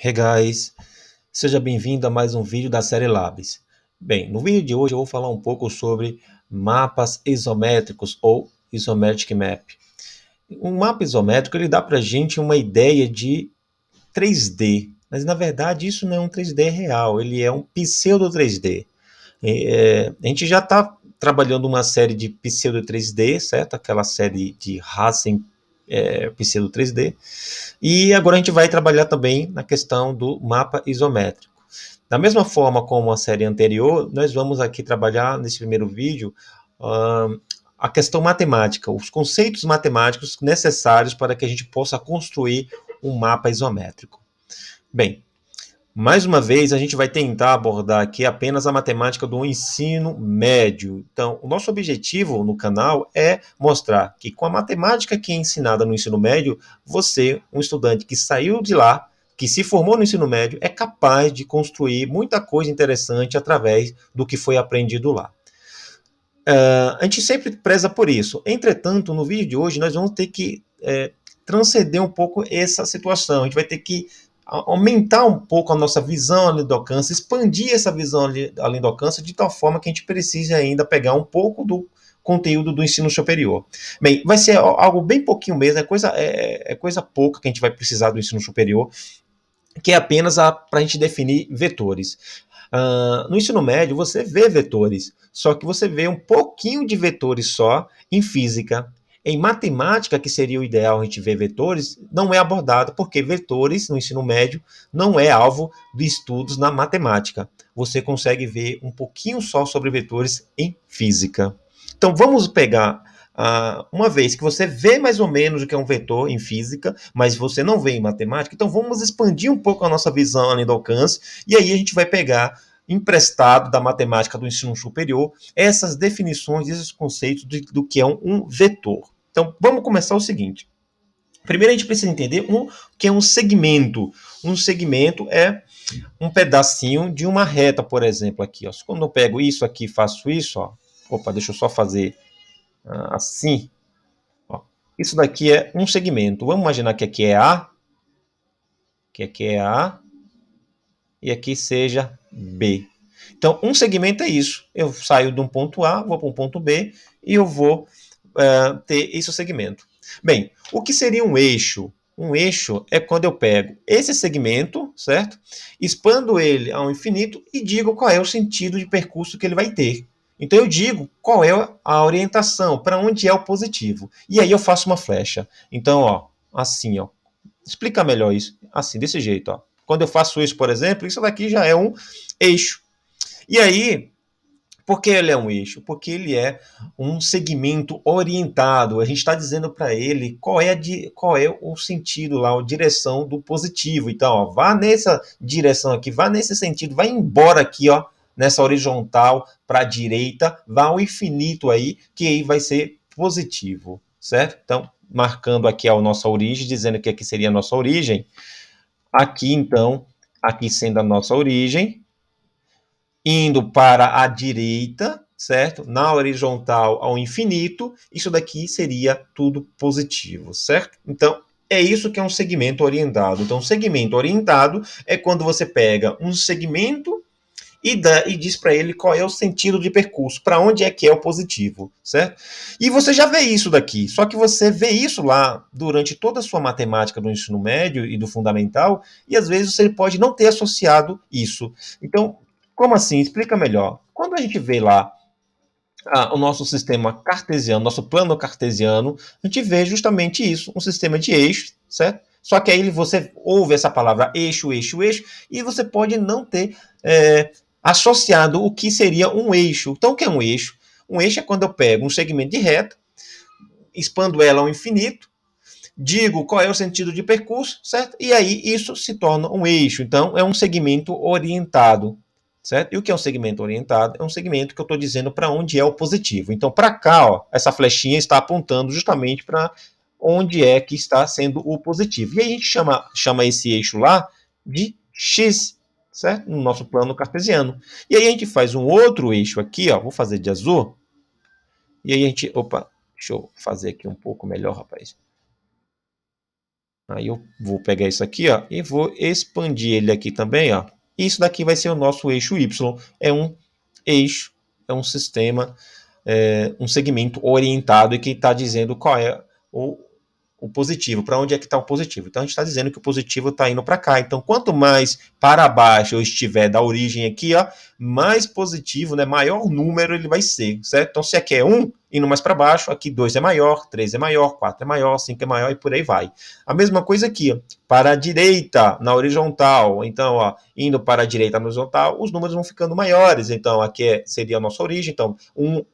Hey guys, seja bem-vindo a mais um vídeo da série Labs. Bem, no vídeo de hoje eu vou falar um pouco sobre mapas isométricos ou Isometric Map. Um mapa isométrico ele dá para gente uma ideia de 3D, mas na verdade isso não é um 3D real, ele é um pseudo 3D. É, a gente já está trabalhando uma série de pseudo 3D, certo? Aquela série de Rasen é, pseudo 3D. E agora a gente vai trabalhar também na questão do mapa isométrico. Da mesma forma como a série anterior, nós vamos aqui trabalhar nesse primeiro vídeo uh, a questão matemática, os conceitos matemáticos necessários para que a gente possa construir um mapa isométrico. Bem, mais uma vez, a gente vai tentar abordar aqui apenas a matemática do ensino médio. Então, o nosso objetivo no canal é mostrar que com a matemática que é ensinada no ensino médio, você, um estudante que saiu de lá, que se formou no ensino médio, é capaz de construir muita coisa interessante através do que foi aprendido lá. Uh, a gente sempre preza por isso. Entretanto, no vídeo de hoje, nós vamos ter que é, transcender um pouco essa situação. A gente vai ter que aumentar um pouco a nossa visão além do alcance, expandir essa visão além do alcance, de tal forma que a gente precise ainda pegar um pouco do conteúdo do ensino superior. Bem, vai ser algo bem pouquinho mesmo, é coisa, é, é coisa pouca que a gente vai precisar do ensino superior, que é apenas para a gente definir vetores. Uh, no ensino médio, você vê vetores, só que você vê um pouquinho de vetores só em física, em matemática, que seria o ideal a gente ver vetores, não é abordado, porque vetores no ensino médio não é alvo de estudos na matemática. Você consegue ver um pouquinho só sobre vetores em física. Então vamos pegar ah, uma vez que você vê mais ou menos o que é um vetor em física, mas você não vê em matemática, então vamos expandir um pouco a nossa visão além do alcance, e aí a gente vai pegar emprestado da matemática do ensino superior essas definições, esses conceitos de, do que é um, um vetor. Então, vamos começar o seguinte. Primeiro a gente precisa entender um, o que é um segmento. Um segmento é um pedacinho de uma reta, por exemplo, aqui. Ó. Quando eu pego isso aqui e faço isso, ó. opa, deixa eu só fazer ah, assim. Ó. Isso daqui é um segmento. Vamos imaginar que aqui é A, que aqui é A, e aqui seja B. Então, um segmento é isso. Eu saio de um ponto A, vou para um ponto B e eu vou uh, ter esse segmento. Bem, o que seria um eixo? Um eixo é quando eu pego esse segmento, certo? Expando ele ao infinito e digo qual é o sentido de percurso que ele vai ter. Então eu digo qual é a orientação, para onde é o positivo. E aí eu faço uma flecha. Então, ó, assim, ó. Explica melhor isso. Assim, desse jeito, ó. Quando eu faço isso, por exemplo, isso daqui já é um eixo. E aí, por que ele é um eixo? Porque ele é um segmento orientado. A gente está dizendo para ele qual é, de, qual é o sentido lá, a direção do positivo. Então, ó, vá nessa direção aqui, vá nesse sentido, vá embora aqui, ó, nessa horizontal para a direita, vá ao infinito aí, que aí vai ser positivo, certo? Então, marcando aqui a nossa origem, dizendo que aqui seria a nossa origem. Aqui, então, aqui sendo a nossa origem, indo para a direita, certo? Na horizontal ao infinito, isso daqui seria tudo positivo, certo? Então, é isso que é um segmento orientado. Então, segmento orientado é quando você pega um segmento e, dá, e diz para ele qual é o sentido de percurso, para onde é que é o positivo, certo? E você já vê isso daqui, só que você vê isso lá durante toda a sua matemática do ensino médio e do fundamental, e às vezes você pode não ter associado isso. Então, como assim? Explica melhor. Quando a gente vê lá ah, o nosso sistema cartesiano, nosso plano cartesiano, a gente vê justamente isso, um sistema de eixos, certo? Só que aí você ouve essa palavra eixo, eixo, eixo, e você pode não ter é, associado o que seria um eixo. Então, o que é um eixo? Um eixo é quando eu pego um segmento de reta, expando ela ao infinito, digo qual é o sentido de percurso, certo? E aí isso se torna um eixo. Então, é um segmento orientado, certo? E o que é um segmento orientado? É um segmento que eu estou dizendo para onde é o positivo. Então, para cá, ó, essa flechinha está apontando justamente para onde é que está sendo o positivo. E aí a gente chama, chama esse eixo lá de x certo? No nosso plano cartesiano. E aí a gente faz um outro eixo aqui, ó, vou fazer de azul. E aí a gente, opa, deixa eu fazer aqui um pouco melhor, rapaz. Aí eu vou pegar isso aqui, ó, e vou expandir ele aqui também, ó. Isso daqui vai ser o nosso eixo Y. É um eixo, é um sistema, é, um segmento orientado e que está dizendo qual é o o positivo, para onde é que está o positivo. Então a gente está dizendo que o positivo está indo para cá. Então quanto mais para baixo eu estiver da origem aqui, ó, mais positivo, né, maior número ele vai ser, certo? Então se aqui é 1, um, indo mais para baixo, aqui 2 é maior, 3 é maior, 4 é maior, 5 é maior e por aí vai. A mesma coisa aqui, ó, para a direita na horizontal. Então, ó, indo para a direita na horizontal, os números vão ficando maiores. Então aqui é, seria a nossa origem, então 1 um,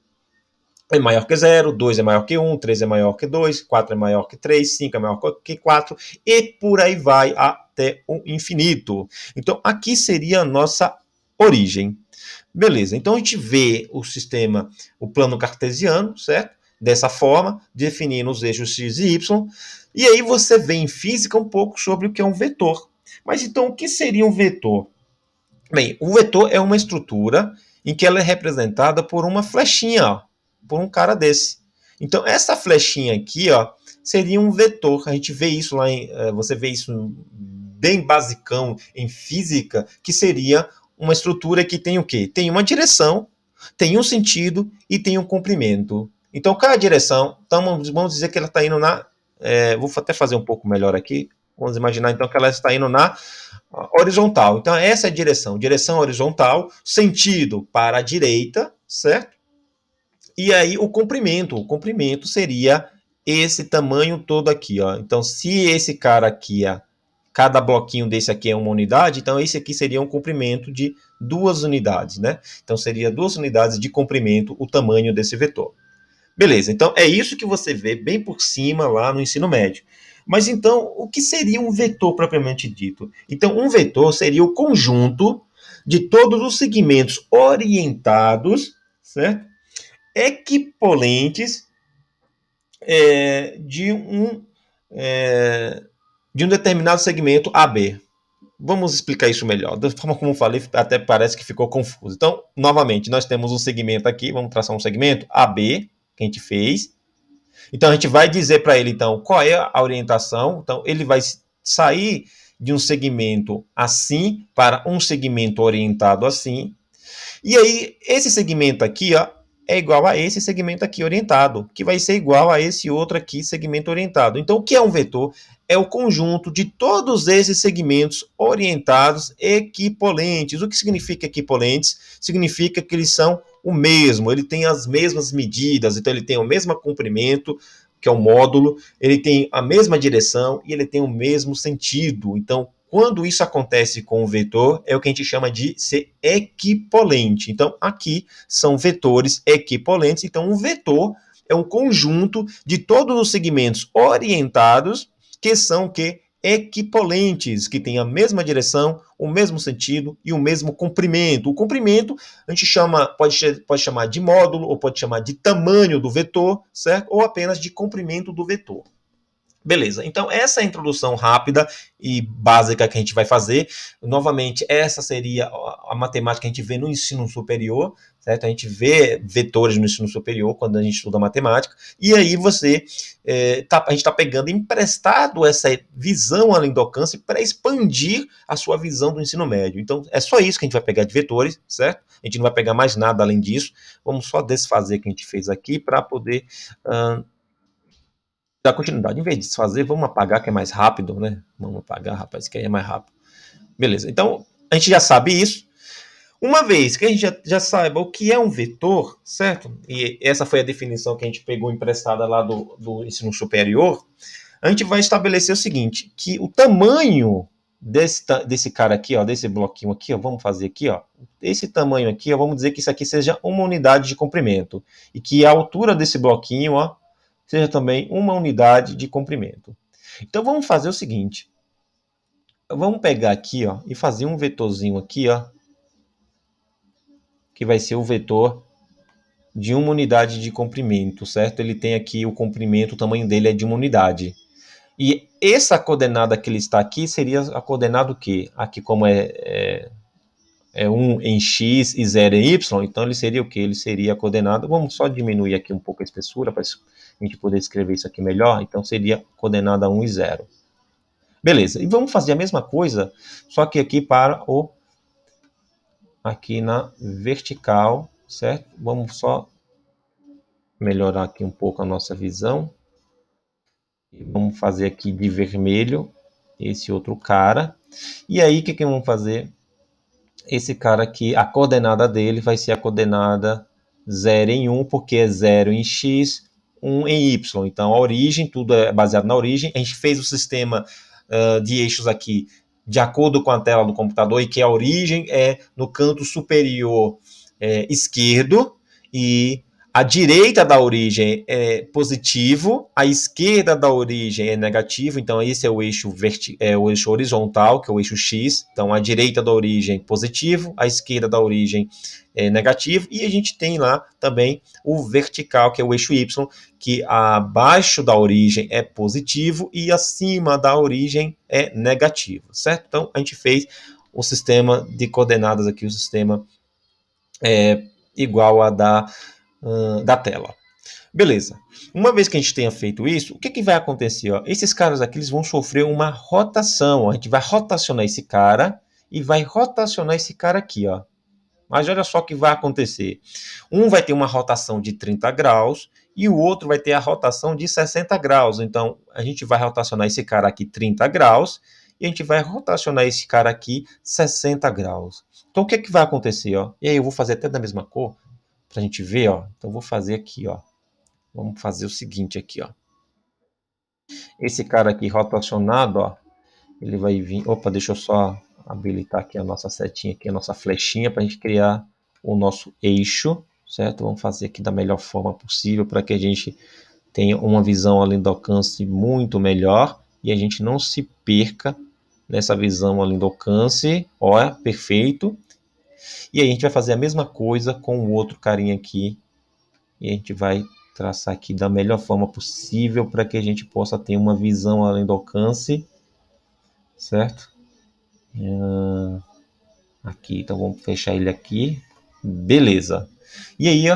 é maior que 0, 2 é maior que 1, um, 3 é maior que 2, 4 é maior que 3, 5 é maior que 4 e por aí vai até o infinito. Então aqui seria a nossa origem. Beleza, então a gente vê o sistema, o plano cartesiano, certo? Dessa forma, definindo os eixos x e y. E aí você vê em física um pouco sobre o que é um vetor. Mas então o que seria um vetor? Bem, o vetor é uma estrutura em que ela é representada por uma flechinha, ó por um cara desse. Então, essa flechinha aqui, ó, seria um vetor. A gente vê isso lá em, eh, você vê isso bem basicão em física, que seria uma estrutura que tem o quê? Tem uma direção, tem um sentido e tem um comprimento. Então, cada é direção, então vamos dizer que ela está indo na. É, vou até fazer um pouco melhor aqui. Vamos imaginar então que ela está indo na horizontal. Então, essa é a direção. Direção horizontal, sentido para a direita, certo? E aí o comprimento, o comprimento seria esse tamanho todo aqui, ó. Então, se esse cara aqui, ó, cada bloquinho desse aqui é uma unidade, então esse aqui seria um comprimento de duas unidades, né? Então, seria duas unidades de comprimento o tamanho desse vetor. Beleza, então é isso que você vê bem por cima lá no ensino médio. Mas então, o que seria um vetor propriamente dito? Então, um vetor seria o conjunto de todos os segmentos orientados, certo? equipolentes é, de, um, é, de um determinado segmento AB. Vamos explicar isso melhor. Da forma como falei, até parece que ficou confuso. Então, novamente, nós temos um segmento aqui, vamos traçar um segmento AB, que a gente fez. Então, a gente vai dizer para ele, então, qual é a orientação. Então, ele vai sair de um segmento assim para um segmento orientado assim. E aí, esse segmento aqui, ó, é igual a esse segmento aqui orientado, que vai ser igual a esse outro aqui segmento orientado. Então, o que é um vetor? É o conjunto de todos esses segmentos orientados equipolentes O que significa equipolentes Significa que eles são o mesmo, ele tem as mesmas medidas, então ele tem o mesmo comprimento, que é o módulo, ele tem a mesma direção e ele tem o mesmo sentido. Então, quando isso acontece com o vetor, é o que a gente chama de ser equipolente. Então, aqui são vetores equipolentes. Então, um vetor é um conjunto de todos os segmentos orientados que são que equipolentes, que têm a mesma direção, o mesmo sentido e o mesmo comprimento. O comprimento a gente chama, pode, pode chamar de módulo, ou pode chamar de tamanho do vetor, certo? Ou apenas de comprimento do vetor. Beleza, então essa é a introdução rápida e básica que a gente vai fazer. Novamente, essa seria a matemática que a gente vê no ensino superior, certo? A gente vê vetores no ensino superior quando a gente estuda matemática, e aí você, é, tá, a gente está pegando emprestado essa visão além do alcance para expandir a sua visão do ensino médio. Então, é só isso que a gente vai pegar de vetores, certo? A gente não vai pegar mais nada além disso. Vamos só desfazer o que a gente fez aqui para poder... Uh, dar continuidade. Em vez de desfazer, vamos apagar que é mais rápido, né? Vamos apagar, rapaz, que aí é mais rápido. Beleza, então a gente já sabe isso. Uma vez que a gente já, já saiba o que é um vetor, certo? E essa foi a definição que a gente pegou emprestada lá do, do ensino superior, a gente vai estabelecer o seguinte, que o tamanho desse, desse cara aqui, ó, desse bloquinho aqui, ó, vamos fazer aqui, ó, esse tamanho aqui, ó, vamos dizer que isso aqui seja uma unidade de comprimento, e que a altura desse bloquinho, ó, seja também uma unidade de comprimento. Então vamos fazer o seguinte. Vamos pegar aqui ó, e fazer um vetorzinho aqui, ó, que vai ser o vetor de uma unidade de comprimento, certo? Ele tem aqui o comprimento, o tamanho dele é de uma unidade. E essa coordenada que ele está aqui seria a coordenada do quê? Aqui como é, é é 1 em x e 0 em y, então ele seria o que? Ele seria a coordenada, vamos só diminuir aqui um pouco a espessura para a gente poder escrever isso aqui melhor, então seria coordenada 1 e 0. Beleza, e vamos fazer a mesma coisa, só que aqui para o, aqui na vertical, certo? Vamos só melhorar aqui um pouco a nossa visão. E vamos fazer aqui de vermelho esse outro cara. E aí, o que, que vamos fazer? esse cara aqui, a coordenada dele vai ser a coordenada 0 em 1, porque é 0 em x, 1 em y. Então, a origem, tudo é baseado na origem. A gente fez o sistema uh, de eixos aqui de acordo com a tela do computador e que a origem é no canto superior é, esquerdo e a direita da origem é positivo, a esquerda da origem é negativo, então esse é o eixo verti é o eixo horizontal, que é o eixo x. Então a direita da origem positivo, a esquerda da origem é negativo e a gente tem lá também o vertical, que é o eixo y, que abaixo da origem é positivo e acima da origem é negativo, certo? Então a gente fez o sistema de coordenadas aqui, o sistema é igual a da Hum, da tela. Beleza. Uma vez que a gente tenha feito isso, o que, que vai acontecer? Ó? Esses caras aqui eles vão sofrer uma rotação. Ó. A gente vai rotacionar esse cara e vai rotacionar esse cara aqui. Ó. Mas olha só o que vai acontecer. Um vai ter uma rotação de 30 graus e o outro vai ter a rotação de 60 graus. Então, a gente vai rotacionar esse cara aqui 30 graus e a gente vai rotacionar esse cara aqui 60 graus. Então, o que, que vai acontecer? Ó? E aí, eu vou fazer até da mesma cor para a gente ver, ó. Então vou fazer aqui, ó. Vamos fazer o seguinte aqui, ó. Esse cara aqui rotacionado, ó, ele vai vir. Opa, deixa eu só habilitar aqui a nossa setinha aqui, a nossa flechinha para a gente criar o nosso eixo, certo? Vamos fazer aqui da melhor forma possível para que a gente tenha uma visão além do alcance muito melhor e a gente não se perca nessa visão além do alcance. Ó, perfeito. E aí a gente vai fazer a mesma coisa com o outro carinha aqui. E a gente vai traçar aqui da melhor forma possível para que a gente possa ter uma visão além do alcance, certo? Ah, aqui, então vamos fechar ele aqui. Beleza. E aí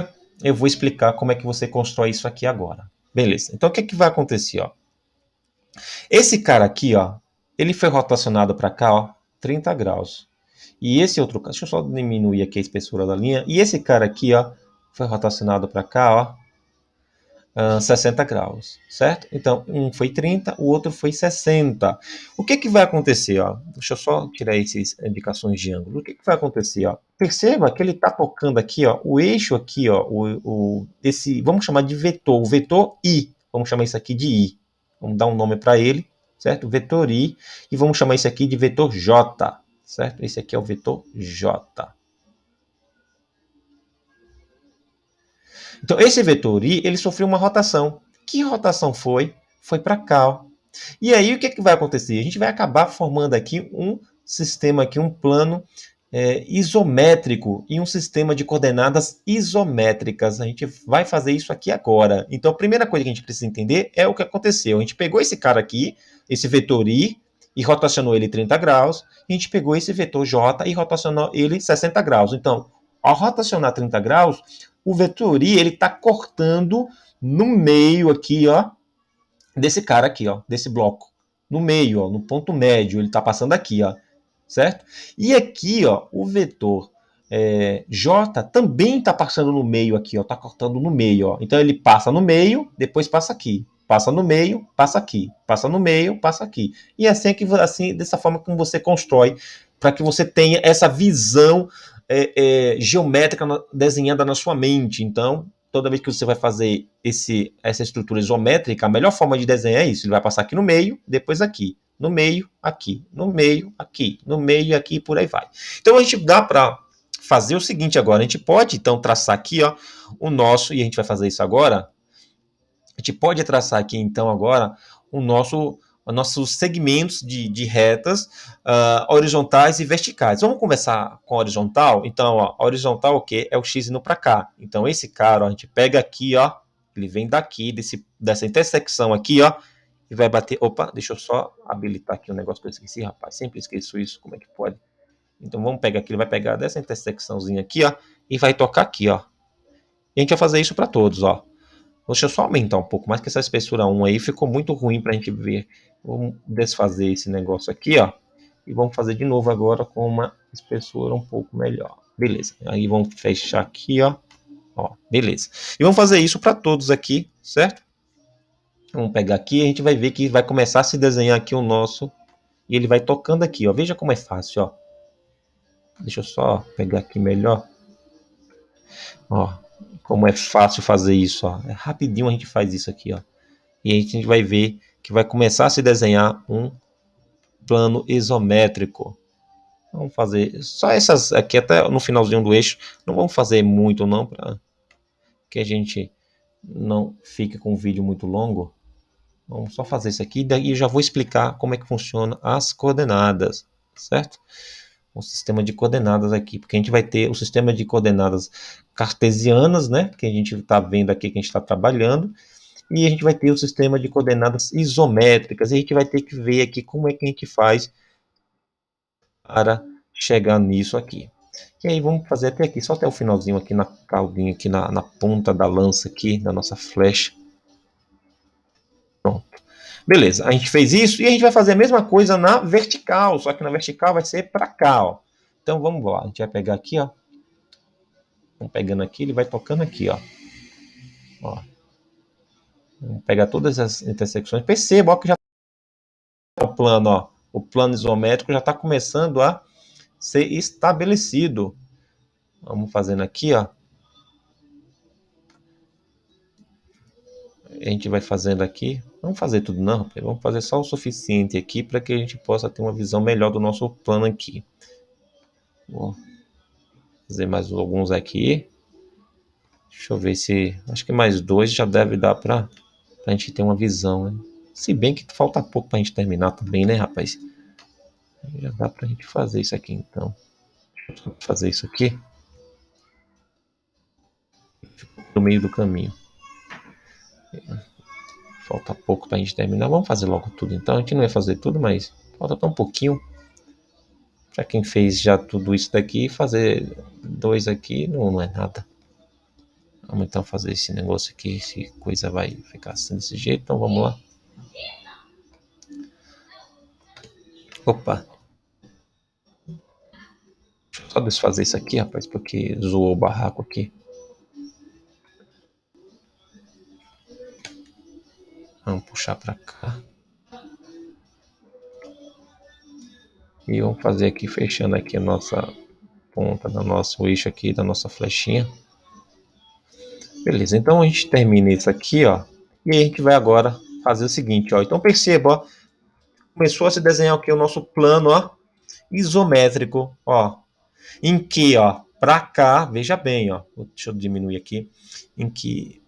eu vou explicar como é que você constrói isso aqui agora. Beleza. Então o que, é que vai acontecer? Ó? Esse cara aqui, ó, ele foi rotacionado para cá, ó, 30 graus. E esse outro cara, deixa eu só diminuir aqui a espessura da linha. E esse cara aqui, ó, foi rotacionado para cá, ó, 60 ah, graus, certo? Então, um foi 30, o outro foi 60. O que que vai acontecer, ó? Deixa eu só tirar essas indicações de ângulo. O que que vai acontecer, ó? Perceba que ele está tocando aqui, ó, o eixo aqui, ó, o, o, esse, vamos chamar de vetor, o vetor I. Vamos chamar isso aqui de I. Vamos dar um nome para ele, certo? Vetor I. E vamos chamar isso aqui de vetor J certo? Esse aqui é o vetor J. Então, esse vetor I, ele sofreu uma rotação. Que rotação foi? Foi para cá. Ó. E aí, o que, é que vai acontecer? A gente vai acabar formando aqui um sistema, aqui, um plano é, isométrico e um sistema de coordenadas isométricas. A gente vai fazer isso aqui agora. Então, a primeira coisa que a gente precisa entender é o que aconteceu. A gente pegou esse cara aqui, esse vetor I, e rotacionou ele 30 graus, a gente pegou esse vetor J e rotacionou ele 60 graus. Então, ao rotacionar 30 graus, o vetor I ele está cortando no meio aqui, ó, desse cara aqui, ó, desse bloco. No meio, ó, no ponto médio, ele está passando aqui, ó, certo? E aqui, ó, o vetor é, J também está passando no meio aqui, ó, está cortando no meio, ó. Então ele passa no meio, depois passa aqui passa no meio, passa aqui, passa no meio, passa aqui. E é assim que assim dessa forma que você constrói para que você tenha essa visão é, é, geométrica desenhada na sua mente. Então, toda vez que você vai fazer esse, essa estrutura isométrica, a melhor forma de desenhar é isso. Ele vai passar aqui no meio, depois aqui, no meio, aqui, no meio, aqui, no meio, aqui, e por aí vai. Então a gente dá para fazer o seguinte agora. A gente pode então traçar aqui ó, o nosso, e a gente vai fazer isso agora, a gente pode traçar aqui, então, agora, o nosso nossos segmentos de, de retas uh, horizontais e verticais. Vamos começar com a horizontal? Então, ó, a horizontal o que? É o X indo para cá. Então, esse cara, ó, a gente pega aqui, ó, ele vem daqui, desse, dessa intersecção aqui, ó, e vai bater... Opa, deixa eu só habilitar aqui um negócio que eu esqueci, rapaz. Sempre esqueço isso, como é que pode? Então, vamos pegar aqui, ele vai pegar dessa intersecçãozinha aqui, ó, e vai tocar aqui, ó. E a gente vai fazer isso para todos, ó. Deixa eu só aumentar um pouco mais, que essa espessura 1 aí ficou muito ruim para a gente ver. Vamos desfazer esse negócio aqui, ó. E vamos fazer de novo agora com uma espessura um pouco melhor. Beleza. Aí vamos fechar aqui, ó. Ó, beleza. E vamos fazer isso para todos aqui, certo? Vamos pegar aqui, a gente vai ver que vai começar a se desenhar aqui o nosso. E ele vai tocando aqui, ó. Veja como é fácil, ó. Deixa eu só pegar aqui melhor. Ó, como é fácil fazer isso, ó. É rapidinho a gente faz isso aqui, ó. E a gente vai ver que vai começar a se desenhar um plano isométrico. Vamos fazer só essas aqui até no finalzinho do eixo. Não vamos fazer muito não para que a gente não fique com um vídeo muito longo. Vamos só fazer isso aqui e daí eu já vou explicar como é que funciona as coordenadas, certo? o sistema de coordenadas aqui, porque a gente vai ter o sistema de coordenadas cartesianas, né, que a gente está vendo aqui, que a gente está trabalhando, e a gente vai ter o sistema de coordenadas isométricas, e a gente vai ter que ver aqui como é que a gente faz para chegar nisso aqui. E aí vamos fazer até aqui, só até o finalzinho aqui na caldinha, aqui na, na ponta da lança aqui, da nossa flecha, Beleza, a gente fez isso e a gente vai fazer a mesma coisa na vertical, só que na vertical vai ser para cá, ó. Então vamos lá, a gente vai pegar aqui, ó. Vamos pegando aqui, ele vai tocando aqui, ó. ó. Vamos pegar todas as intersecções. Perceba, ó, que já tá o plano, ó. O plano isométrico já está começando a ser estabelecido. Vamos fazendo aqui, ó. a gente vai fazendo aqui, vamos fazer tudo não, vamos fazer só o suficiente aqui para que a gente possa ter uma visão melhor do nosso plano aqui. Vou fazer mais alguns aqui. Deixa eu ver se, acho que mais dois já deve dar para a gente ter uma visão, né? Se bem que falta pouco para a gente terminar também, né, rapaz? Já dá para a gente fazer isso aqui, então. Deixa eu fazer isso aqui. no meio do caminho. Falta pouco para a gente terminar. Vamos fazer logo tudo então. A gente não ia fazer tudo, mas falta tão pouquinho. Para quem fez já tudo isso daqui, fazer dois aqui não, não é nada. Vamos então fazer esse negócio aqui, se coisa vai ficar assim desse jeito, então vamos lá. Opa. Deixa eu só desfazer isso aqui, rapaz, porque zoou o barraco aqui. Vamos puxar para cá. E vamos fazer aqui, fechando aqui a nossa ponta do nosso eixo aqui, da nossa flechinha. Beleza, então a gente termina isso aqui, ó. E a gente vai agora fazer o seguinte, ó. Então perceba, ó. Começou a se desenhar aqui o nosso plano, ó. Isométrico, ó. Em que, ó, pra cá, veja bem, ó. Deixa eu diminuir aqui. Em que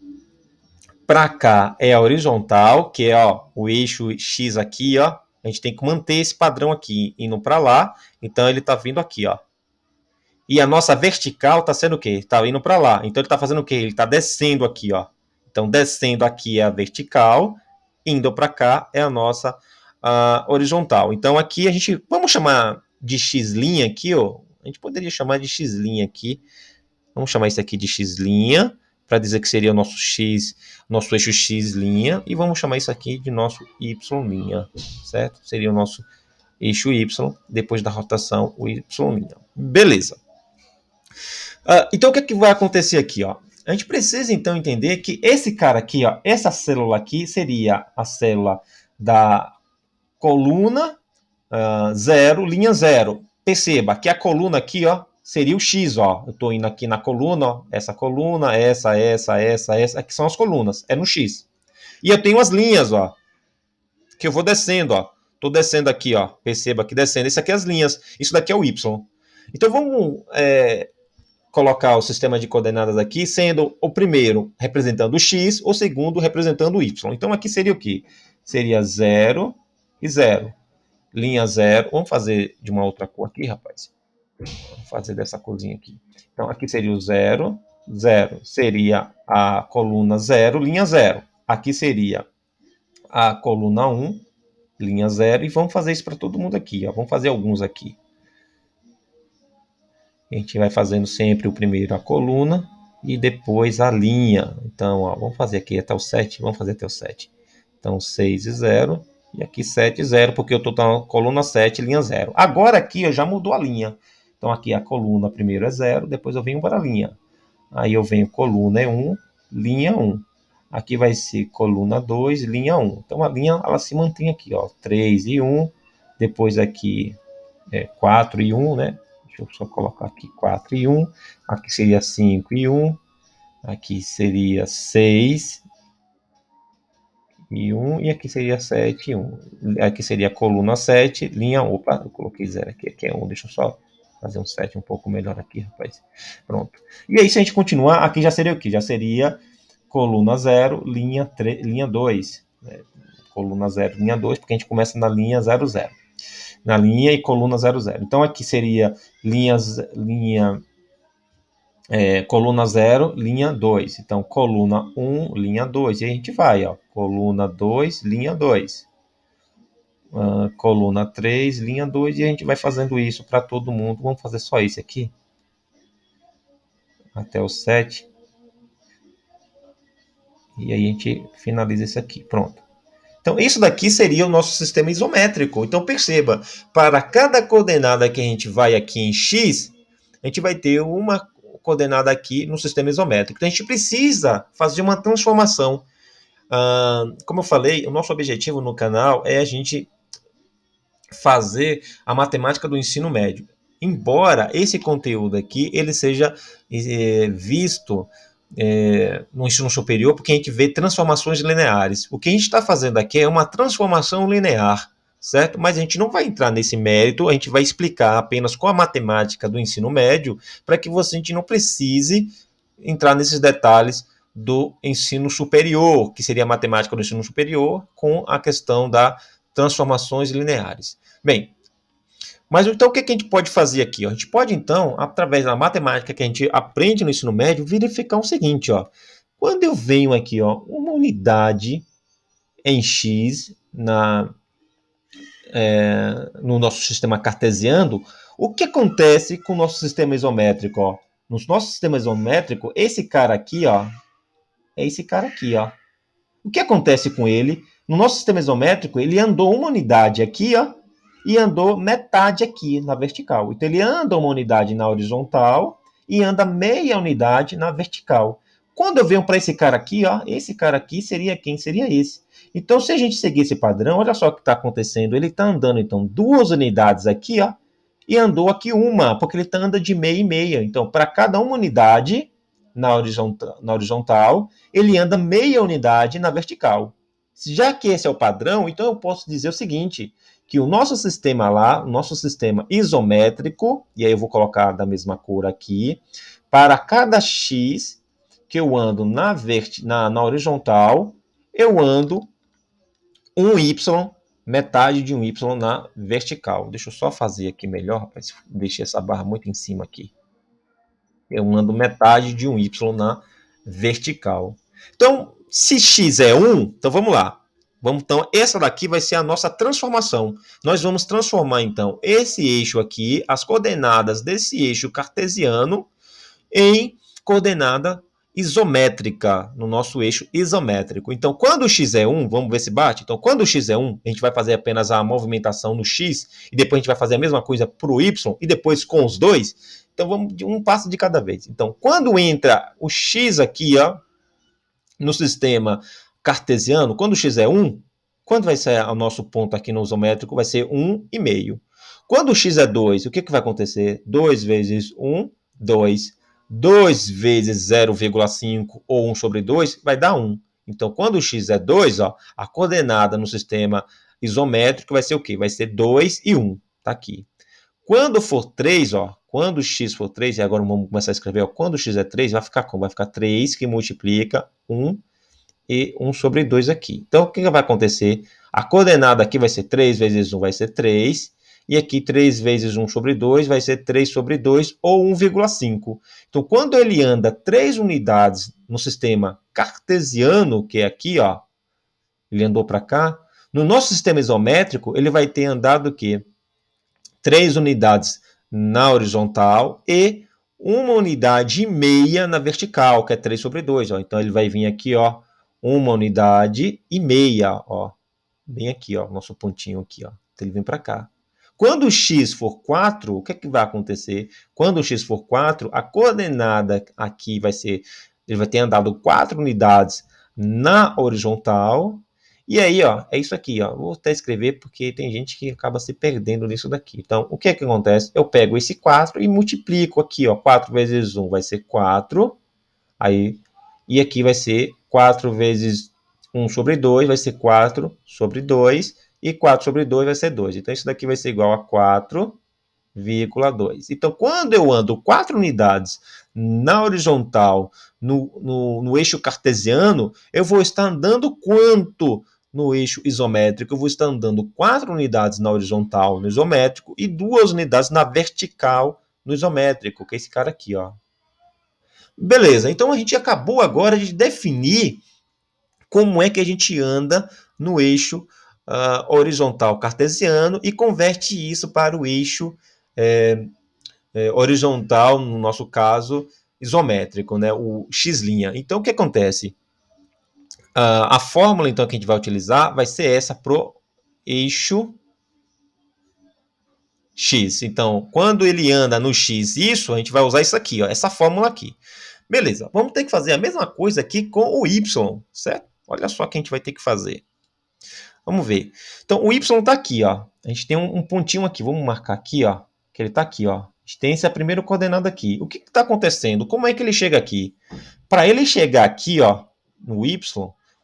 para cá é a horizontal, que é ó, o eixo X aqui, ó. A gente tem que manter esse padrão aqui, indo para lá. Então, ele está vindo aqui, ó. E a nossa vertical está sendo o quê? Está indo para lá. Então, ele está fazendo o quê? Ele está descendo aqui, ó. Então, descendo aqui é a vertical, indo para cá é a nossa uh, horizontal. Então, aqui a gente, vamos chamar de X' aqui, ó. A gente poderia chamar de X' aqui. Vamos chamar isso aqui de X' para dizer que seria o nosso x, nosso eixo x linha, e vamos chamar isso aqui de nosso y linha, certo? Seria o nosso eixo y, depois da rotação, o y linha. Beleza. Uh, então, o que, é que vai acontecer aqui, ó? A gente precisa, então, entender que esse cara aqui, ó, essa célula aqui seria a célula da coluna 0, ah, linha 0. Perceba que a coluna aqui, ó, seria o X, ó. Eu estou indo aqui na coluna, ó, essa coluna, essa, essa, essa, essa, que são as colunas, é no X. E eu tenho as linhas, ó, que eu vou descendo, ó. Tô descendo aqui, ó, perceba que descendo, isso aqui é as linhas, isso daqui é o Y. Então vamos é, colocar o sistema de coordenadas aqui, sendo o primeiro representando o X, o segundo representando o Y. Então aqui seria o que? Seria 0 e 0. Linha 0, vamos fazer de uma outra cor aqui, rapaz Vou fazer dessa cozinha aqui. Então, aqui seria o 0, 0 seria a coluna 0, linha 0. Aqui seria a coluna 1, um, linha 0. E vamos fazer isso para todo mundo aqui. Ó. Vamos fazer alguns aqui. A gente vai fazendo sempre o primeiro a coluna e depois a linha. Então, ó, vamos fazer aqui até o 7. Vamos fazer até o 7. Então, 6 e 0. E aqui 7 e 0, porque eu estou na coluna 7, linha 0. Agora aqui ó, já mudou a linha. Então aqui a coluna primeiro é 0, depois eu venho para a linha. Aí eu venho coluna é 1, um, linha 1. Um. Aqui vai ser coluna 2, linha 1. Um. Então a linha ela se mantém aqui, ó, 3 e 1, depois aqui é 4 e 1, né? Deixa eu só colocar aqui 4 e 1, aqui seria 5 e 1, aqui seria 6 e 1, e aqui seria 7 e 1. Aqui seria coluna 7, linha, 1. opa, eu coloquei 0 aqui, aqui é 1, deixa eu só fazer um set um pouco melhor aqui, rapaz. Pronto. E aí, se a gente continuar, aqui já seria o quê? Já seria coluna 0, linha 3, linha 2. Né? Coluna 0, linha 2, porque a gente começa na linha 00. Na linha e coluna 00. Então, aqui seria linhas, linha é, coluna 0, linha 2. Então, coluna 1, um, linha 2. E aí a gente vai, ó. Coluna 2, linha 2 uh, coluna 3, linha 2, e a gente vai fazendo isso para todo mundo. Vamos fazer só esse aqui, até o 7. E aí a gente finaliza esse aqui, pronto. Então, isso daqui seria o nosso sistema isométrico. Então, perceba, para cada coordenada que a gente vai aqui em x, a gente vai ter uma coordenada aqui no sistema isométrico. Então, a gente precisa fazer uma transformação. Ah, como eu falei, o nosso objetivo no canal é a gente fazer a matemática do ensino médio. Embora esse conteúdo aqui ele seja é, visto é, no ensino superior, porque a gente vê transformações lineares. O que a gente está fazendo aqui é uma transformação linear, certo? Mas a gente não vai entrar nesse mérito, a gente vai explicar apenas com a matemática do ensino médio, para que você, a gente não precise entrar nesses detalhes do ensino superior, que seria a matemática do ensino superior, com a questão da transformações lineares. Bem, mas então o que, a gente pode fazer aqui? A gente pode, então, através da matemática que a gente aprende no ensino médio, verificar o seguinte, ó. Quando eu venho aqui, ó, uma unidade em x na, é, no nosso sistema cartesiano, o que acontece com o nosso sistema isométrico? Ó? No nosso sistema isométrico, esse cara aqui, ó, é esse cara aqui, ó. O que acontece com ele? No nosso sistema isométrico, ele andou uma unidade aqui, ó, e andou metade aqui na vertical. Então, ele anda uma unidade na horizontal e anda meia unidade na vertical. Quando eu venho para esse cara aqui, ó, esse cara aqui seria quem? Seria esse. Então, se a gente seguir esse padrão, olha só o que está acontecendo. Ele está andando, então, duas unidades aqui, ó, e andou aqui uma, porque ele tá anda de meia e meia. Então, para cada uma unidade na horizontal, na horizontal, ele anda meia unidade na vertical já que esse é o padrão, então eu posso dizer o seguinte, que o nosso sistema lá, o nosso sistema isométrico, e aí eu vou colocar da mesma cor aqui, para cada x que eu ando na, verti na, na horizontal, eu ando um y, metade de um y na vertical. Deixa eu só fazer aqui melhor, rapaz, deixei essa barra muito em cima aqui. Eu ando metade de um y na vertical. Então, se x é 1, então vamos lá. Vamos, então, essa daqui vai ser a nossa transformação. Nós vamos transformar, então, esse eixo aqui, as coordenadas desse eixo cartesiano, em coordenada isométrica, no nosso eixo isométrico. Então, quando o x é 1, vamos ver se bate? Então, quando o x é 1, a gente vai fazer apenas a movimentação no x, e depois a gente vai fazer a mesma coisa para o y, e depois com os dois. Então, vamos de um passo de cada vez. Então, quando entra o x aqui, ó, no sistema cartesiano, quando x é 1, quando vai ser o nosso ponto aqui no isométrico? Vai ser 1,5. Quando x é 2, o que, que vai acontecer? 2 vezes 1, 2. 2 vezes 0,5 ou 1 sobre 2 vai dar 1. Então, quando x é 2, ó, a coordenada no sistema isométrico vai ser o quê? Vai ser 2 e 1. Está aqui. Quando for 3, ó, quando x for 3, e agora vamos começar a escrever, ó, quando x é 3, vai ficar como? Vai ficar 3 que multiplica 1 e 1 sobre 2 aqui. Então, o que, vai acontecer? A coordenada aqui vai ser 3 vezes 1 vai ser 3, e aqui 3 vezes 1 sobre 2 vai ser 3 sobre 2 ou 1,5. Então, quando ele anda 3 unidades no sistema cartesiano, que é aqui, ó, ele andou para cá, no nosso sistema isométrico, ele vai ter andado o quê? 3 unidades na horizontal e uma unidade e meia na vertical, que é 3 sobre 2. Ó. Então, ele vai vir aqui, ó, uma unidade e meia, ó, bem aqui, ó, nosso pontinho aqui. Ó. Então, ele vem para cá. Quando o x for 4, o que, é que vai acontecer? Quando o x for 4, a coordenada aqui vai ser... Ele vai ter andado 4 unidades na horizontal e aí, ó, é isso aqui, ó. Vou até escrever porque tem gente que acaba se perdendo nisso daqui. Então, o que é que acontece? Eu pego esse 4 e multiplico aqui, ó. 4 vezes 1 vai ser 4. Aí, e aqui vai ser 4 vezes 1 sobre 2 vai ser 4 sobre 2. E 4 sobre 2 vai ser 2. Então, isso daqui vai ser igual a 4,2. Então, quando eu ando 4 unidades na horizontal, no, no, no eixo cartesiano, eu vou estar andando quanto? no eixo isométrico, eu vou estar andando 4 unidades na horizontal no isométrico e 2 unidades na vertical no isométrico, que é esse cara aqui, ó. Beleza, então a gente acabou agora de definir como é que a gente anda no eixo uh, horizontal cartesiano e converte isso para o eixo é, é, horizontal, no nosso caso, isométrico, né? o x'. Então, o que acontece? Uh, a fórmula, então, que a gente vai utilizar vai ser essa para o eixo x. Então, quando ele anda no x, isso, a gente vai usar isso aqui, ó, essa fórmula aqui. Beleza, vamos ter que fazer a mesma coisa aqui com o y, certo? Olha só o que a gente vai ter que fazer. Vamos ver. Então, o y está aqui, ó. A gente tem um, um, pontinho aqui, vamos marcar aqui, ó, que ele está aqui, ó. A gente tem essa primeira coordenada aqui. O que está acontecendo? Como é que ele chega aqui? Para ele chegar aqui, ó, no y,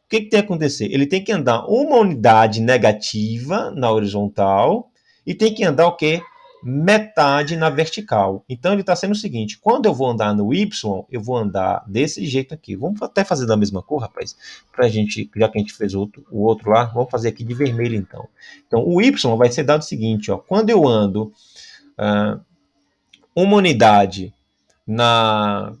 o que, que tem que acontecer? Ele tem que andar uma unidade negativa na horizontal e tem que andar o quê? Metade na vertical. Então ele está sendo o seguinte: quando eu vou andar no Y, eu vou andar desse jeito aqui. Vamos até fazer da mesma cor, rapaz, pra gente, já que a gente fez outro, o outro lá, vamos fazer aqui de vermelho então. Então o Y vai ser dado o seguinte: ó, quando eu ando uh, uma unidade na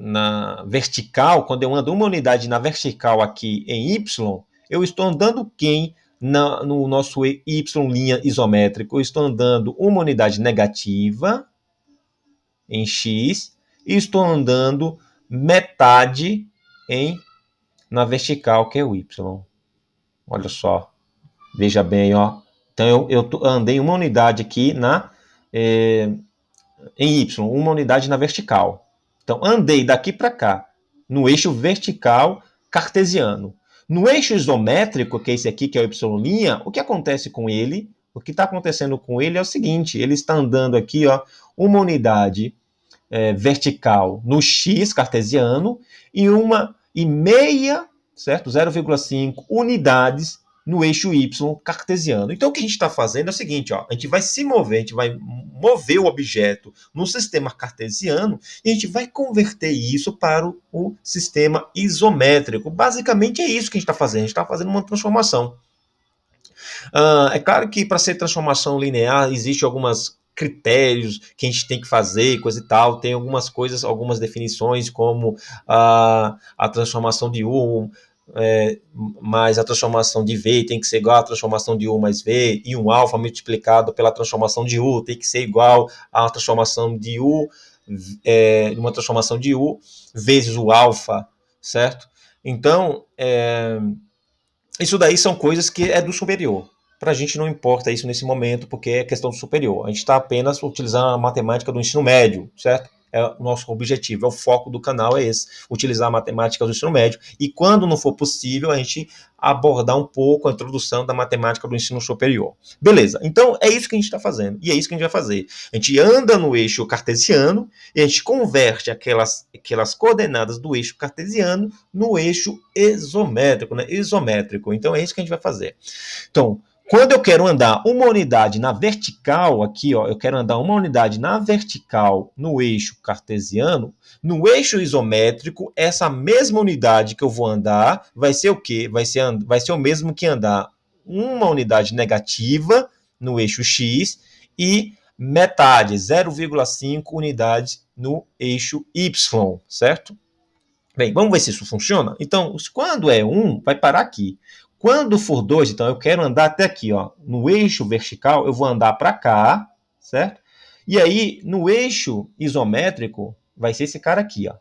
na vertical, quando eu ando uma unidade na vertical aqui em Y, eu estou andando quem na, no nosso Y linha isométrico? Eu estou andando uma unidade negativa em X e estou andando metade em na vertical, que é o Y. Olha só. Veja bem, ó. Então, eu, eu andei uma unidade aqui na... Eh, em Y, uma unidade na vertical. Então, andei daqui para cá, no eixo vertical cartesiano. No eixo isométrico, que é esse aqui, que é o y', o que acontece com ele? O que está acontecendo com ele é o seguinte: ele está andando aqui, ó, uma unidade é, vertical no x cartesiano e uma e meia, certo? 0,5 unidades no eixo y cartesiano. Então, o que a gente está fazendo é o seguinte: ó, a gente vai se mover, a gente vai mover o objeto no sistema cartesiano e a gente vai converter isso para o, o sistema isométrico. Basicamente, é isso que a gente está fazendo: a gente está fazendo uma transformação. Uh, é claro que para ser transformação linear existe algumas critérios que a gente tem que fazer, coisa e tal. Tem algumas coisas, algumas definições, como uh, a transformação de U, é, mais a transformação de V tem que ser igual à transformação de U mais V, e um alfa multiplicado pela transformação de U tem que ser igual à transformação de U, é, uma transformação de U vezes o alfa, certo? Então, é, isso daí são coisas que é do superior. Para a gente não importa isso nesse momento, porque é questão do superior. A gente está apenas utilizando a matemática do ensino médio, certo? é o nosso objetivo, é o foco do canal é esse, utilizar a matemática do ensino médio e quando não for possível a gente abordar um pouco a introdução da matemática do ensino superior. Beleza, então é isso que a gente está fazendo e é isso que a gente vai fazer. A gente anda no eixo cartesiano e a gente converte aquelas, aquelas coordenadas do eixo cartesiano no eixo exométrico, né? isométrico. Então é isso que a gente vai fazer. Então, quando eu quero andar uma unidade na vertical, aqui, ó, eu quero andar uma unidade na vertical no eixo cartesiano, no eixo isométrico, essa mesma unidade que eu vou andar vai ser o quê? Vai ser, vai ser o mesmo que andar uma unidade negativa no eixo x e metade, 0,5 unidades no eixo y, certo? Bem, vamos ver se isso funciona? Então, quando é 1, vai parar aqui. Quando for 2, então eu quero andar até aqui, ó, no eixo vertical, eu vou andar para cá, certo? E aí, no eixo isométrico, vai ser esse cara aqui, ó.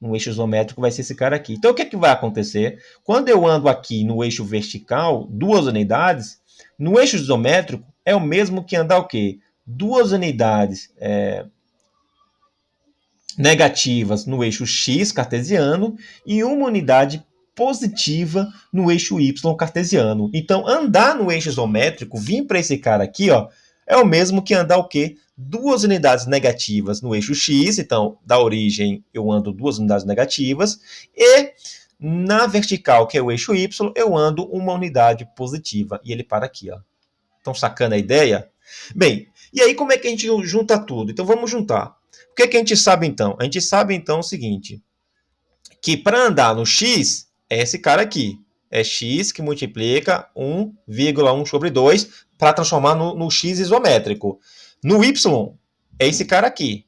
No eixo isométrico vai ser esse cara aqui. Então, o que, é que vai acontecer? Quando eu ando aqui no eixo vertical, duas unidades, no eixo isométrico é o mesmo que andar o quê? Duas unidades é, negativas no eixo x cartesiano e uma unidade positiva no eixo y cartesiano. Então, andar no eixo isométrico, vir para esse cara aqui, ó, é o mesmo que andar o quê? Duas unidades negativas no eixo x, então da origem eu ando duas unidades negativas, e na vertical, que é o eixo y, eu ando uma unidade positiva. E ele para aqui, ó. Estão sacando a ideia? Bem, e aí como é que a gente junta tudo? Então vamos juntar. O que, é que a gente sabe então? A gente sabe então o seguinte, que para andar no x, é esse cara aqui. É x que multiplica 1,1 sobre 2 para transformar no, no x isométrico. No y, é esse cara aqui.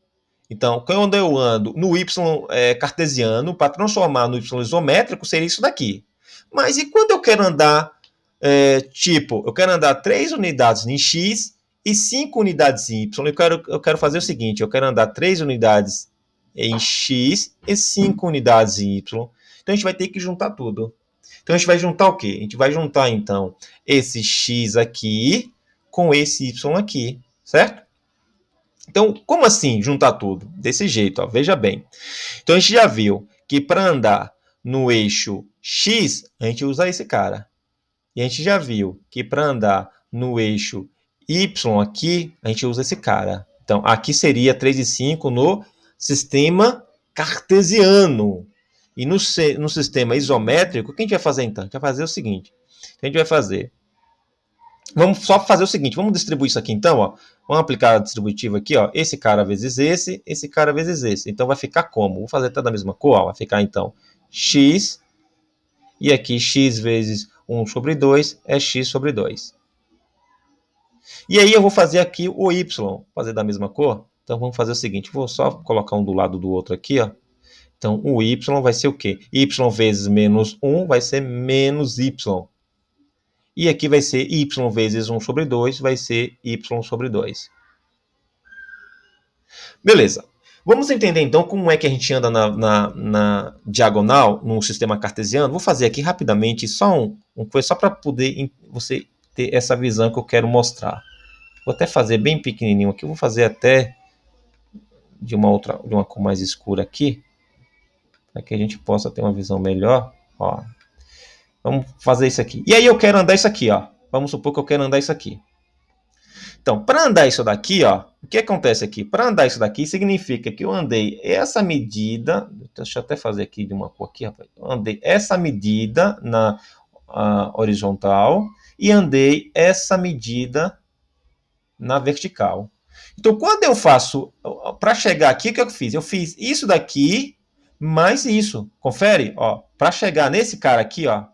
Então, quando eu ando no y é, cartesiano, para transformar no y isométrico, seria isso daqui. Mas e quando eu quero andar, é, tipo, eu quero andar 3 unidades em x e 5 unidades em y? Eu quero, eu quero fazer o seguinte, eu quero andar 3 unidades em x e 5 unidades em y. Então a gente vai ter que juntar tudo. Então a gente vai juntar o quê? A gente vai juntar então esse x aqui com esse y aqui, certo? Então, como assim juntar tudo? Desse jeito, ó, veja bem. Então a gente já viu que para andar no eixo x, a gente usa esse cara. E a gente já viu que para andar no eixo y aqui, a gente usa esse cara. Então, aqui seria 3 e 5 no sistema cartesiano, e no, no sistema isométrico, o que a gente vai fazer então? A gente vai fazer o seguinte. A gente vai fazer Vamos só fazer o seguinte, vamos distribuir isso aqui então, ó. Vamos aplicar a distributiva aqui, ó. Esse cara vezes esse, esse cara vezes esse. Então vai ficar como? Vou fazer até da mesma cor, ó. Vai ficar então x, e aqui x vezes 1 sobre 2 é x sobre 2. E aí eu vou fazer aqui o y, fazer da mesma cor. Então vamos fazer o seguinte, vou só colocar um do lado do outro aqui, ó. Então, o y vai ser o quê? y vezes menos 1 vai ser menos y. E aqui vai ser y vezes 1 sobre 2, vai ser y sobre 2. Beleza. Vamos entender então como é que a gente anda na, na, na diagonal num sistema cartesiano. Vou fazer aqui rapidamente só um, um coisa, só para poder você ter essa visão que eu quero mostrar. Vou até fazer bem pequenininho aqui, vou fazer até de uma outra, de uma cor mais escura aqui para que a gente possa ter uma visão melhor. Ó, vamos fazer isso aqui. E aí eu quero andar isso aqui, ó. Vamos supor que eu quero andar isso aqui. Então, para andar isso daqui, ó, o que acontece aqui? Para andar isso daqui significa que eu andei essa medida, deixa eu até fazer aqui de uma cor aqui, rapaz. Eu andei essa medida na horizontal e andei essa medida na vertical. Então, quando eu faço, para chegar aqui, o que eu fiz? Eu fiz isso daqui mais isso. Confere, ó, para chegar nesse cara aqui, ó,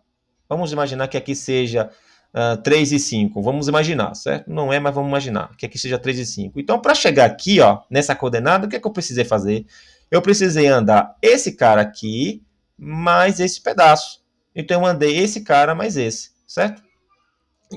vamos imaginar que aqui seja uh, ah, 3 e 5. Vamos imaginar, certo? Não é, mas vamos imaginar que aqui seja 3 e 5. Então, para chegar aqui, ó, nessa coordenada, o que é que eu precisei fazer? Eu precisei andar esse cara aqui mais esse pedaço. Então, eu andei esse cara mais esse, certo?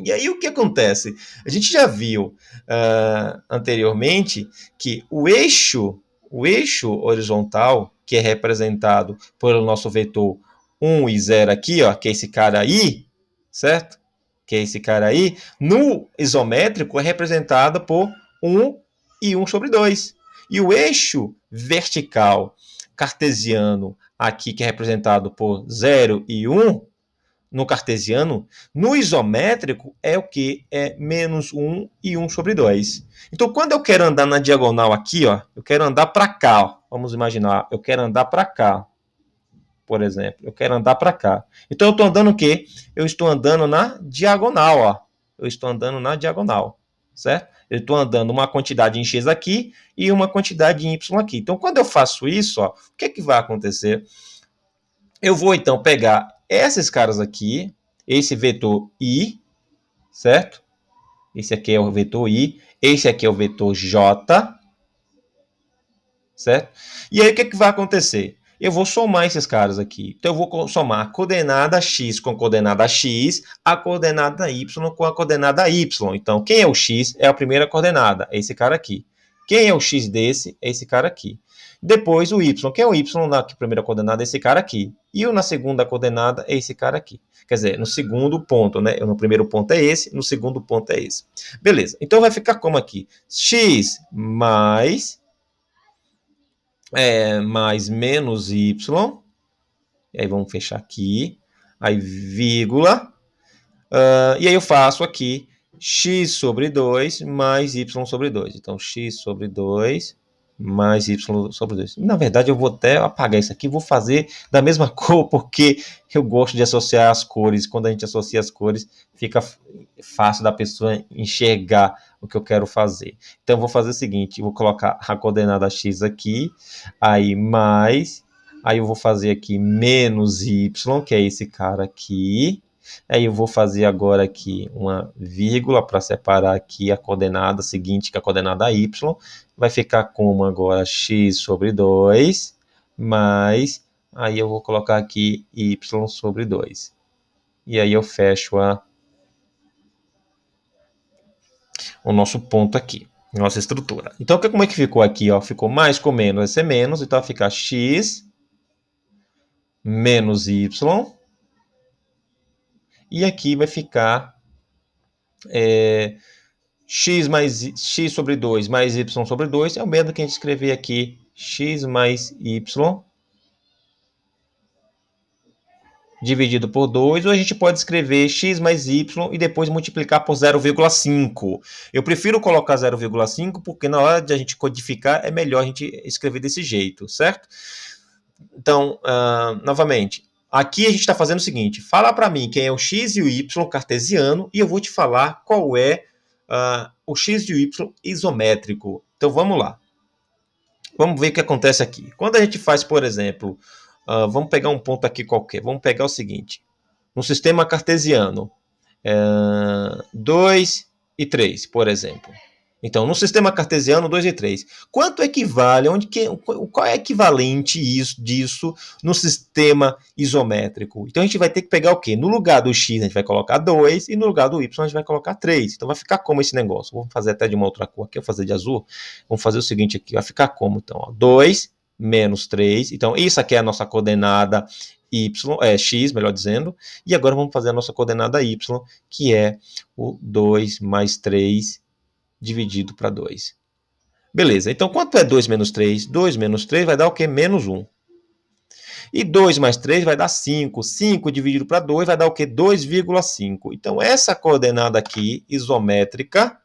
E aí o que acontece? A gente já viu uh, anteriormente que o eixo, o eixo horizontal que é representado pelo nosso vetor 1 e 0 aqui, ó, que é esse cara aí, certo? Que é esse cara aí, no isométrico é representado por 1 e 1 sobre 2. E o eixo vertical cartesiano aqui, que é representado por 0 e 1, no cartesiano, no isométrico é o que? É menos 1 e 1 sobre 2. Então, quando eu quero andar na diagonal aqui, ó, eu quero andar para cá. Ó. Vamos imaginar, eu quero andar para cá, por exemplo. Eu quero andar para cá. Então, eu estou andando o quê? Eu estou andando na diagonal. Ó. Eu estou andando na diagonal, certo? Eu estou andando uma quantidade em x aqui e uma quantidade em y aqui. Então, quando eu faço isso, ó, o que, é que vai acontecer? Eu vou, então, pegar esses caras aqui, esse vetor i, certo? Esse aqui é o vetor i, esse aqui é o vetor j, certo? E aí o que, é que vai acontecer? Eu vou somar esses caras aqui. Então eu vou somar a coordenada x com a coordenada x, a coordenada y com a coordenada y. Então quem é o x é a primeira coordenada, é esse cara aqui. Quem é o x desse é esse cara aqui. Depois o y, que é o y na primeira coordenada, é esse cara aqui. E o na segunda coordenada é esse cara aqui. Quer dizer, no segundo ponto, né? No primeiro ponto é esse, no segundo ponto é esse. Beleza, então vai ficar como aqui? x mais, é, mais menos y, e aí vamos fechar aqui, aí vírgula, uh, e aí eu faço aqui x sobre 2 mais y sobre 2. Então, x sobre 2 mais y sobre 2. Na verdade, eu vou até apagar isso aqui, vou fazer da mesma cor, porque eu gosto de associar as cores. Quando a gente associa as cores, fica fácil da pessoa enxergar o que eu quero fazer. Então, eu vou fazer o seguinte, vou colocar a coordenada x aqui, aí mais, aí eu vou fazer aqui menos y, que é esse cara aqui, Aí é, eu vou fazer agora aqui uma vírgula para separar aqui a coordenada seguinte, que é a coordenada y. Vai ficar como agora x sobre 2, mais, aí eu vou colocar aqui y sobre 2. E aí eu fecho a, o nosso ponto aqui nossa estrutura. Então, como é que ficou aqui? Ó? Ficou mais com menos vai ser menos, então vai ficar x menos y e aqui vai ficar é, x, mais, x sobre 2 mais y sobre 2, é o mesmo que a gente escrever aqui, x mais y dividido por 2, ou a gente pode escrever x mais y e depois multiplicar por 0,5. Eu prefiro colocar 0,5 porque na hora de a gente codificar é melhor a gente escrever desse jeito, certo? Então, uh, novamente, Aqui a gente está fazendo o seguinte: fala para mim quem é o x e o y cartesiano e eu vou te falar qual é uh, o x e o y isométrico. Então vamos lá. Vamos ver o que acontece aqui. Quando a gente faz, por exemplo, uh, vamos pegar um ponto aqui qualquer. Vamos pegar o seguinte: no sistema cartesiano, 2 uh, eh, e 3, por exemplo. Então, no sistema cartesiano 2 e 3, quanto equivale, onde que, qual é equivalente isso, disso no sistema isométrico? Então, a gente vai ter que pegar o quê? No lugar do x, a gente vai colocar 2 e no lugar do y, a gente vai colocar 3. Então, vai ficar como esse negócio? vamos fazer até de uma outra cor aqui, vou fazer de azul. Vamos fazer o seguinte aqui, vai ficar como? Então, ó, 2 menos 3. Então, isso aqui é a nossa coordenada y, é, x, melhor dizendo. E agora vamos fazer a nossa coordenada y, que é o 2 mais 3 dividido para 2. Beleza, então quanto é 2 menos 3? 2 menos 3 vai dar o quê? Menos 1. E 2 mais 3 vai dar 5. 5 dividido para 2 vai dar o quê? 2,5. Então, essa coordenada aqui, isométrica,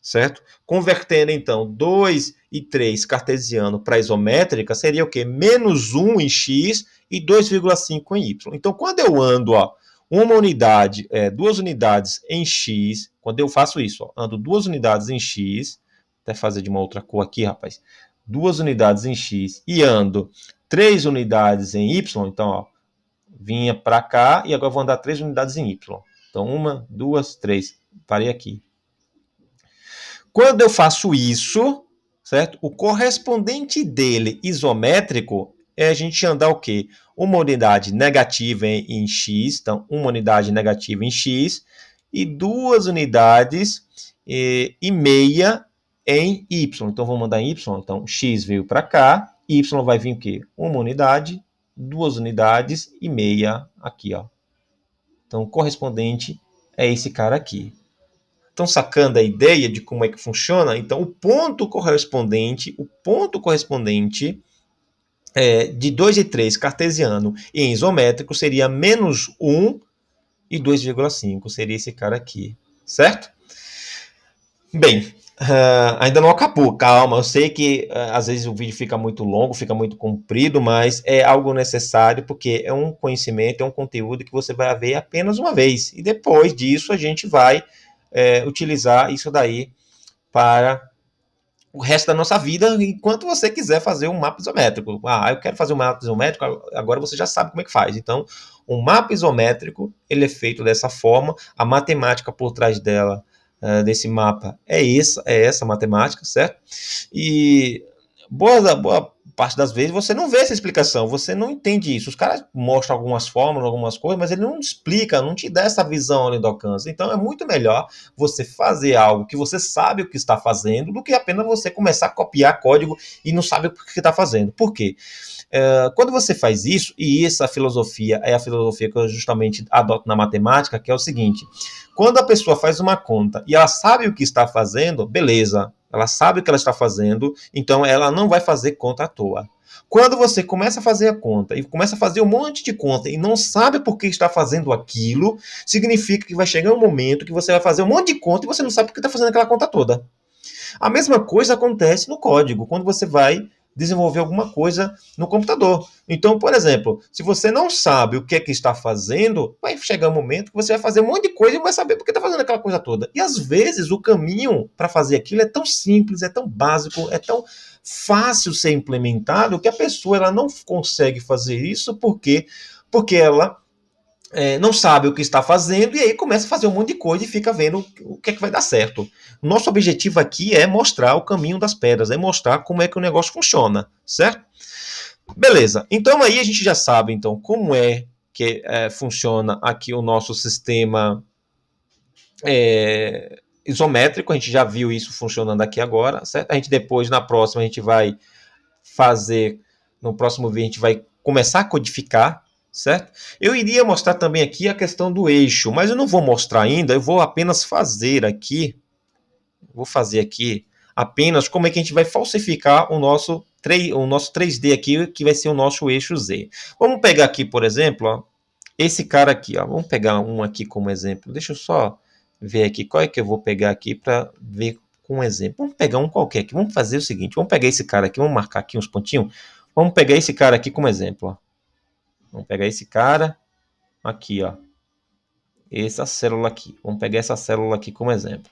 certo? Convertendo, então, 2 e 3 cartesiano para isométrica, seria o quê? Menos 1 em x e 2,5 em y. Então, quando eu ando, ó, uma unidade, é, duas unidades em x quando eu faço isso, ó, ando duas unidades em X, até fazer de uma outra cor aqui, rapaz, duas unidades em X e ando três unidades em Y, então, ó, vinha para cá e agora vou andar três unidades em Y. Então, uma, duas, três, parei aqui. Quando eu faço isso, certo? O correspondente dele isométrico é a gente andar o quê? Uma unidade negativa em, em x, então uma unidade negativa em x, e duas unidades eh, e meia em Y. Então, vou mandar em Y. Então, X veio para cá, Y vai vir o quê? Uma unidade, duas unidades e meia aqui, ó. Então, o correspondente é esse cara aqui. Estão sacando a ideia de como é que funciona? Então, o ponto correspondente, o ponto correspondente é, de 2 e 3 cartesiano e isométrico seria menos 1, e 2,5 seria esse cara aqui, certo? Bem, Uh, ainda não acabou, calma. Eu sei que uh, às vezes o vídeo fica muito longo, fica muito comprido, mas é algo necessário porque é um conhecimento, é um conteúdo que você vai ver apenas uma vez. E depois disso a gente vai é, utilizar isso daí para o resto da nossa vida, enquanto você quiser fazer um mapa isométrico. Ah, eu quero fazer um mapa isométrico, agora você já sabe como é que faz. Então, um mapa isométrico ele é feito dessa forma, a matemática por trás dela, uh, desse mapa, é essa, é essa matemática, certo? E boa, boa parte das vezes você não vê essa explicação, você não entende isso. Os caras mostram algumas fórmulas, algumas coisas, mas ele não explica, não te dá essa visão ali do alcance. Então é muito melhor você fazer algo que você sabe o que está fazendo do que apenas você começar a copiar código e não sabe o que está fazendo. Por quê? É, quando você faz isso, e essa filosofia é a filosofia que eu justamente adoto na matemática, que é o seguinte: quando a pessoa faz uma conta e ela sabe o que está fazendo, beleza, ela sabe o que ela está fazendo, então ela não vai fazer conta à toa. Quando você começa a fazer a conta e começa a fazer um monte de conta e não sabe por que está fazendo aquilo, significa que vai chegar um momento que você vai fazer um monte de conta e você não sabe por que está fazendo aquela conta toda. A mesma coisa acontece no código. Quando você vai desenvolver alguma coisa no computador. Então, por exemplo, se você não sabe o que é que está fazendo, vai chegar um momento que você vai fazer um monte de coisa e não vai saber por que está fazendo aquela coisa toda. E às vezes o caminho para fazer aquilo é tão simples, é tão básico, é tão fácil ser implementado que a pessoa ela não consegue fazer isso porque porque ela é, não sabe o que está fazendo e aí começa a fazer um monte de coisa e fica vendo o que é que vai dar certo. Nosso objetivo aqui é mostrar o caminho das pedras, é mostrar como é que o negócio funciona, certo? Beleza. Então aí a gente já sabe então como é que é, funciona aqui o nosso sistema é, isométrico. A gente já viu isso funcionando aqui agora, certo? A gente depois na próxima a gente vai fazer no próximo vídeo a gente vai começar a codificar certo? Eu iria mostrar também aqui a questão do eixo, mas eu não vou mostrar ainda, eu vou apenas fazer aqui, vou fazer aqui apenas como é que a gente vai falsificar o nosso, 3, o nosso 3D aqui, que vai ser o nosso eixo Z. Vamos pegar aqui, por exemplo, ó, esse cara aqui, ó, vamos pegar um aqui como exemplo, deixa eu só ver aqui qual é que eu vou pegar aqui para ver com exemplo. Vamos pegar um qualquer aqui, vamos fazer o seguinte, vamos pegar esse cara aqui, vamos marcar aqui uns pontinhos, vamos pegar esse cara aqui como exemplo, ó. Vamos pegar esse cara aqui, ó. Essa célula aqui. Vamos pegar essa célula aqui como exemplo.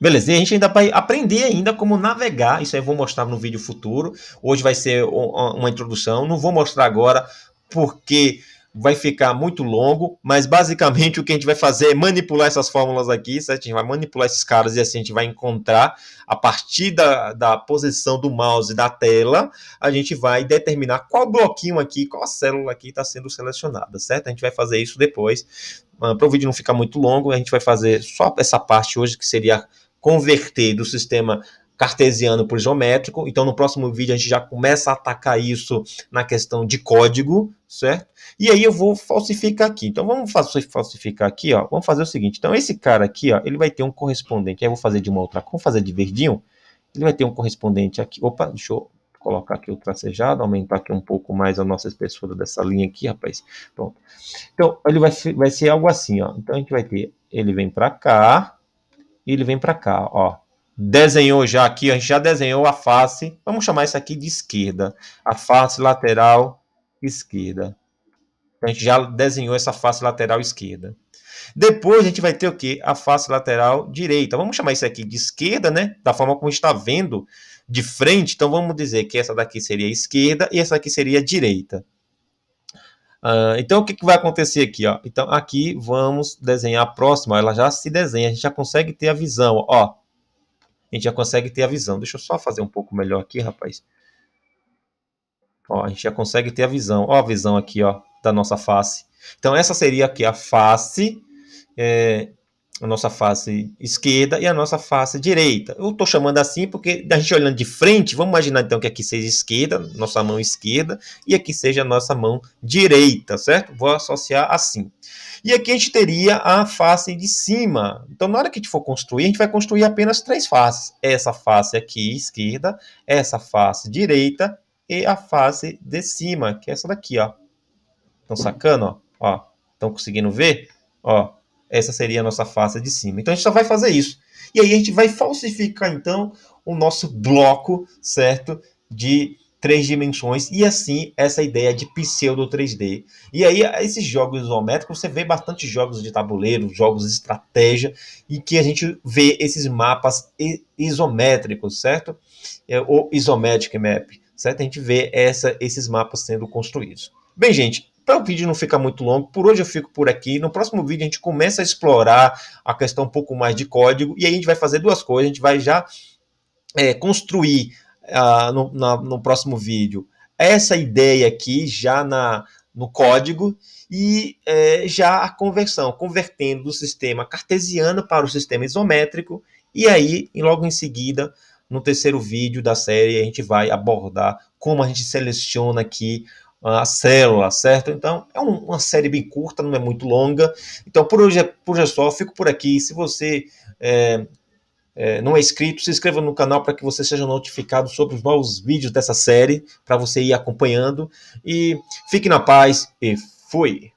Beleza, e a gente ainda vai aprender ainda como navegar, isso aí eu vou mostrar no vídeo futuro. Hoje vai ser uma introdução, não vou mostrar agora porque vai ficar muito longo, mas basicamente o que a gente vai fazer é manipular essas fórmulas aqui, certo? A gente vai manipular esses caras e assim a gente vai encontrar, a partir da, da posição do mouse da tela, a gente vai determinar qual bloquinho aqui, qual célula aqui está sendo selecionada, certo? A gente vai fazer isso depois, ah, para o vídeo não ficar muito longo, a gente vai fazer só essa parte hoje que seria converter do sistema cartesiano por isométrico. geométrico. Então, no próximo vídeo, a gente já começa a atacar isso na questão de código, certo? E aí eu vou falsificar aqui. Então, vamos falsificar aqui, ó. Vamos fazer o seguinte. Então, esse cara aqui, ó, ele vai ter um correspondente. Aí eu vou fazer de uma outra cor, fazer de verdinho. Ele vai ter um correspondente aqui. Opa, deixa eu colocar aqui o tracejado, aumentar aqui um pouco mais a nossa espessura dessa linha aqui, rapaz. Pronto. Então, ele vai, vai ser algo assim, ó. Então, a gente vai ter... Ele vem para cá e ele vem para cá, ó desenhou já aqui, a gente já desenhou a face, vamos chamar isso aqui de esquerda, a face lateral esquerda. a gente já desenhou essa face lateral esquerda. Depois a gente vai ter o que? A face lateral direita. Vamos chamar isso aqui de esquerda, né? Da forma como a gente está vendo de frente. Então vamos dizer que essa daqui seria esquerda e essa aqui seria direita. Uh, então o que, que vai acontecer aqui? Ó? Então aqui vamos desenhar a próxima. Ela já se desenha, a gente já consegue ter a visão. Ó, a gente já consegue ter a visão. Deixa eu só fazer um pouco melhor aqui, rapaz. Ó, a gente já consegue ter a visão. Ó a visão aqui, ó, da nossa face. Então, essa seria aqui a face é, a nossa face esquerda e a nossa face direita. Eu estou chamando assim porque a gente olhando de frente, vamos imaginar então que aqui seja esquerda, nossa mão esquerda, e aqui seja a nossa mão direita, certo? Vou associar assim. E aqui a gente teria a face de cima. Então, na hora que a gente for construir, a gente vai construir apenas três faces. Essa face aqui esquerda, essa face direita e a face de cima, que é essa daqui, ó. Estão sacando, ó? Ó, estão conseguindo ver? Ó, essa seria a nossa face de cima. Então a gente só vai fazer isso. E aí a gente vai falsificar então o nosso bloco, certo? De três dimensões e assim essa ideia de pseudo 3D. E aí esses jogos isométricos você vê bastante jogos de tabuleiro, jogos de estratégia e que a gente vê esses mapas isométricos, certo? É, o isometric map, certo? A gente vê essa, esses mapas sendo construídos. Bem, gente, para então, o vídeo não ficar muito longo, por hoje eu fico por aqui. No próximo vídeo a gente começa a explorar a questão um pouco mais de código e aí a gente vai fazer duas coisas. A gente vai já é, construir uh, no, na, no próximo vídeo essa ideia aqui já na, no código e é, já a conversão, convertendo do sistema cartesiano para o sistema isométrico. E aí, logo em seguida, no terceiro vídeo da série, a gente vai abordar como a gente seleciona aqui a célula, certo? Então, é uma série bem curta, não é muito longa. Então, por hoje, é, por hoje é só, fico por aqui. Se você é, é, não é inscrito, se inscreva no canal para que você seja notificado sobre os novos vídeos dessa série, para você ir acompanhando. E fique na paz e fui!